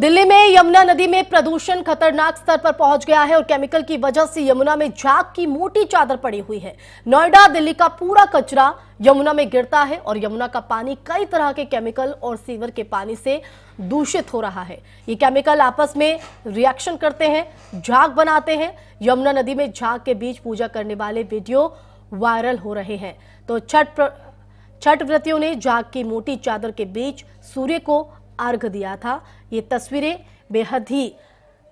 दिल्ली में यमुना नदी में प्रदूषण खतरनाक स्तर पर पहुंच गया है और केमिकल की वजह से यमुना में झाग की मोटी चादर पड़ी हुई है नोएडा दिल्ली का पूरा कचरा यमुना में गिरता है और यमुना का पानी कई तरह के केमिकल और सीवर के पानी से दूषित हो रहा है ये केमिकल आपस में रिएक्शन करते हैं झाग बनाते हैं यमुना नदी में झाग के बीच पूजा करने वाले वीडियो वायरल हो रहे हैं तो छठ छठ व्रतियों ने झाग की मोटी चादर के बीच सूर्य को अर्घ दिया था ये तस्वीरें बेहद ही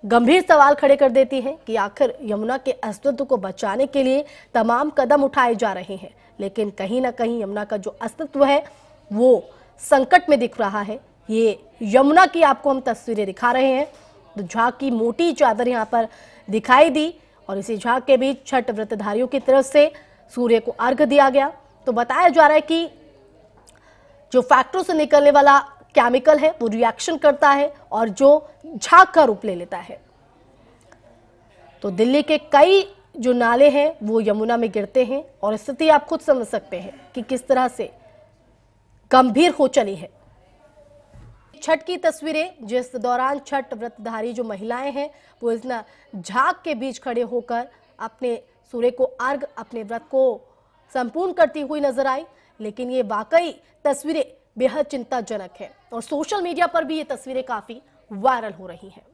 गंभीर सवाल खड़े कर देती हैं कि आखिर यमुना के अस्तित्व को बचाने के लिए तमाम कदम उठाए जा रहे हैं लेकिन कहीं ना कहीं यमुना का जो अस्तित्व है वो संकट में दिख रहा है ये यमुना की आपको हम तस्वीरें दिखा रहे हैं तो झाग की मोटी चादर यहाँ पर दिखाई दी और इसी झाक के बीच छठ व्रतधारियों की तरफ से सूर्य को अर्घ दिया गया तो बताया जा रहा है कि जो फैक्ट्रों से निकलने वाला केमिकल है वो रिएक्शन करता है और जो झाग का रूप ले लेता है तो दिल्ली के कई जो नाले हैं वो यमुना में गिरते हैं और स्थिति आप खुद समझ सकते हैं कि किस तरह से गंभीर हो चली है छठ की तस्वीरें जिस दौरान छठ व्रतधारी जो महिलाएं हैं वो इस झाग के बीच खड़े होकर अपने सूर्य को अर्घ अपने व्रत को संपूर्ण करती हुई नजर आई लेकिन ये वाकई तस्वीरें बेहद चिंताजनक है और सोशल मीडिया पर भी ये तस्वीरें काफी वायरल हो रही हैं